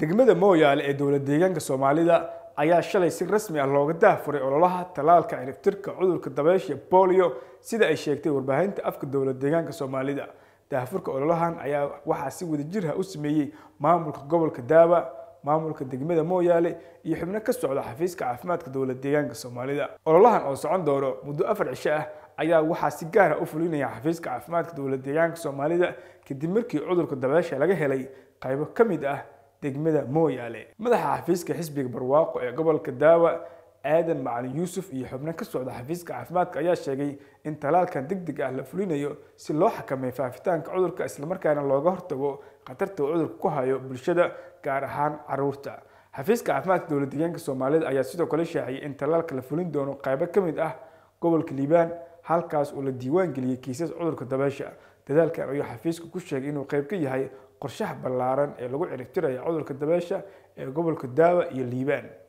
degmada mooyaale ee dowlad deegaanka soomaalida ayaa shalay si rasmi ah looga daahfuray ololaha tallaalka ciribtirka cudurka dabaysha bolio sida ay sheegtay warbaahinta afka dowlad deegaanka soomaalida daahfurka ololahan ayaa waxaa si wada jir ah u sameeyey maamulka gobolka daaba maamulka degmada mooyaale iyo xubno ka socda xafiiska caafimaadka dowlad deegaanka soomaalida ololahan oo socon doono muddo afar cisho ah ayaa waxaa si gaara ah u fulinaya xafiiska caafimaadka dowlad deegaanka soomaalida kadib markii cudurka dabeesha laga helay qaybo ka mid ah degmada mooyaale madaxa xafiiska xisbiga barwaaqo ee gobolka daawa aadan macalin yuusuf iyo xubno ka socda xafiiska caafimaadka ayaa sheegay in talaalkan deg deg ah la fulinayo si loo xakameeyo faafitaanka cudurka islamarkaana looga hortago khatarta uu cudurka ku hayo bulshada gaar ahaan caruurta xafiiska caafimaadka dowlad degeenka soomaalida ayaa sidoo kale sheexay in talaalka la fulin doono qaybo ka mid ah gobolka liibaan halkaas uu la diiwaan geliyey kiisas cudurka dabeysha dadaalkan ayuu xafiiska ku sheegay inuu qayb ka yahay qorshaha ballaaran ee lagu ciribtiraya cudurka dabeysha ee gobolka daawa iyo liibaan